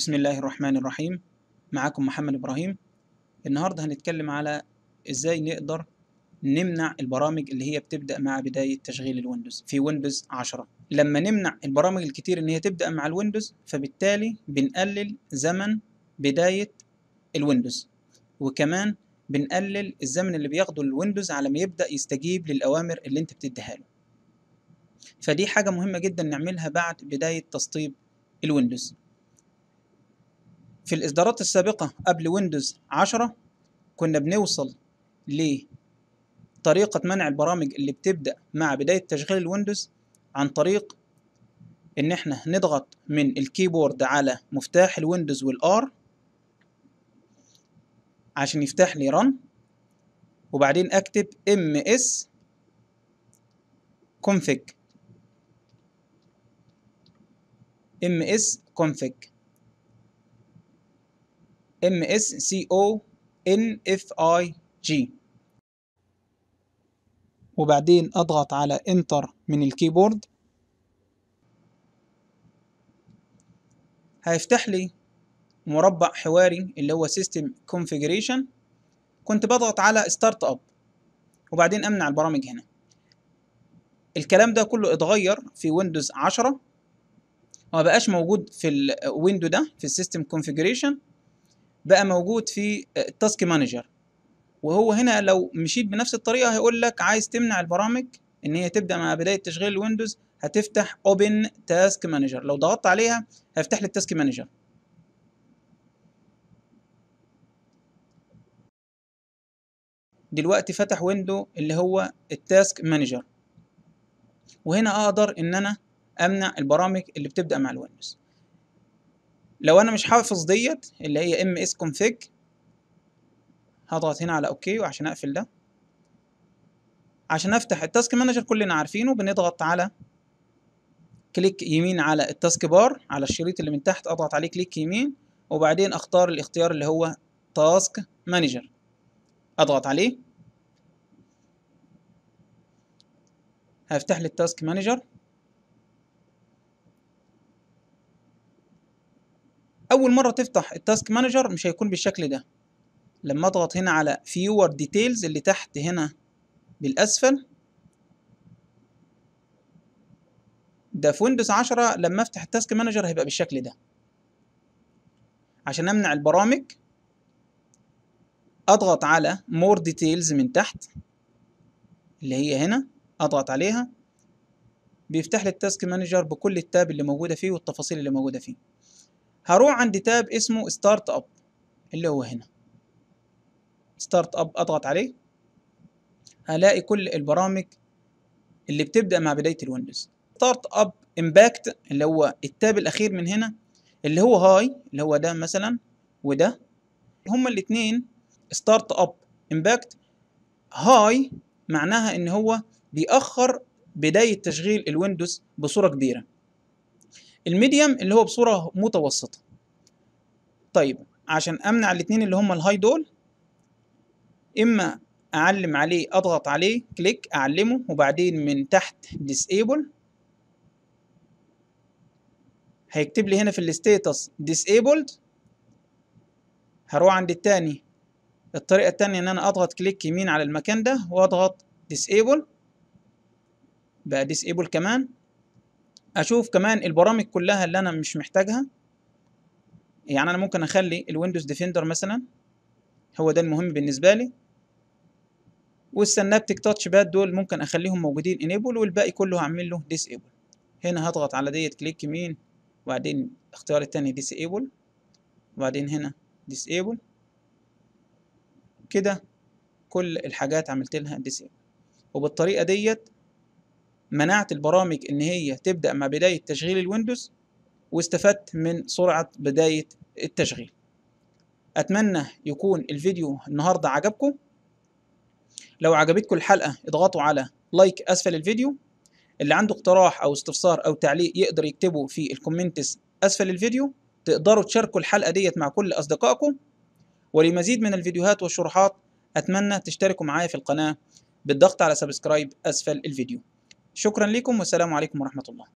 بسم الله الرحمن الرحيم معاكم محمد إبراهيم النهاردة هنتكلم على إزاي نقدر نمنع البرامج اللي هي بتبدأ مع بداية تشغيل الويندوز في ويندوز 10 لما نمنع البرامج الكتير إن هي تبدأ مع الويندوز فبالتالي بنقلل زمن بداية الويندوز وكمان بنقلل الزمن اللي بياخده الويندوز على ما يبدأ يستجيب للأوامر اللي أنت بتديها له فدي حاجة مهمة جدا نعملها بعد بداية تسطيب الويندوز في الإصدارات السابقة قبل ويندوز 10 كنا بنوصل لطريقة منع البرامج اللي بتبدأ مع بداية تشغيل الويندوز عن طريق إن إحنا نضغط من الكيبورد على مفتاح الويندوز والآر عشان يفتح لي رن وبعدين أكتب ms config ms config ام اس سي او ان اف اي جي وبعدين اضغط على انتر من الكيبورد هيفتح لي مربع حواري اللي هو سيستم كونفيجريشن كنت بضغط على ستارت اب وبعدين امنع البرامج هنا الكلام ده كله اتغير في ويندوز 10 وما بقاش موجود في الويندو ده في السيستم كونفيجريشن بقى موجود في آه، التاسك مانجر وهو هنا لو مشيت بنفس الطريقه هيقول لك عايز تمنع البرامج ان هي تبدا مع بدايه تشغيل الويندوز هتفتح اوبن تاسك مانجر لو ضغطت عليها هيفتح لي التاسك مانجر دلوقتي فتح ويندو اللي هو التاسك مانجر وهنا اقدر ان انا امنع البرامج اللي بتبدا مع الويندوز لو انا مش حافظ ديت اللي هي اس كونفيج هضغط هنا على اوكي وعشان اقفل ده عشان افتح التاسك مانجر كلنا عارفينه بنضغط على كليك يمين على التاسك بار على الشريط اللي من تحت اضغط عليه كليك يمين وبعدين اختار الاختيار اللي هو تاسك مانجر اضغط عليه هفتح لي التاسك مانجر اول مره تفتح التاسك مانجر مش هيكون بالشكل ده لما اضغط هنا على فيور ديتيلز اللي تحت هنا بالاسفل ده في ويندوز 10 لما افتح التاسك مانجر هيبقى بالشكل ده عشان امنع البرامج اضغط على مور ديتيلز من تحت اللي هي هنا اضغط عليها بيفتح لي التاسك مانجر بكل التاب اللي موجوده فيه والتفاصيل اللي موجوده فيه هروح عند تاب اسمه ستارت اب اللي هو هنا ستارت اب اضغط عليه هلاقي كل البرامج اللي بتبدأ مع بداية الويندوز ستارت اب امباكت اللي هو التاب الاخير من هنا اللي هو هاي اللي هو ده مثلا وده هما الاتنين ستارت اب امباكت هاي معناها ان هو بيأخر بداية تشغيل الويندوز بصورة كبيرة الميديم اللي هو بصورة متوسطة طيب عشان امنع الاتنين اللي هما الهاي دول اما اعلم عليه اضغط عليه كليك اعلمه وبعدين من تحت ديسيبل هيكتب لي هنا في الستيتس ديسيبلد هروح عند التاني الطريقة التانية ان انا اضغط كليك يمين على المكان ده واضغط ديسيبل بقى ديسيبل كمان اشوف كمان البرامج كلها اللي انا مش محتاجها يعني انا ممكن اخلي الويندوز ديفندر مثلا هو ده المهم بالنسبه لي والسنابتك تاتش باد دول ممكن اخليهم موجودين انيبل والباقي كله هعمل له ديسيبل هنا هضغط على ديت كليك يمين وبعدين اختيار التاني ديسيبل وبعدين هنا ديسيبل كده كل الحاجات عملت لها ديسيبل وبالطريقه ديت منعت البرامج ان هي تبدا مع بدايه تشغيل الويندوز واستفدت من سرعه بدايه التشغيل اتمنى يكون الفيديو النهارده عجبكم لو عجبتكم الحلقه اضغطوا على لايك اسفل الفيديو اللي عنده اقتراح او استفسار او تعليق يقدر يكتبه في الكومنتس اسفل الفيديو تقدروا تشاركوا الحلقه ديت مع كل اصدقائكم ولمزيد من الفيديوهات والشروحات اتمنى تشتركوا معايا في القناه بالضغط على سبسكرايب اسفل الفيديو شكرا لكم والسلام عليكم ورحمة الله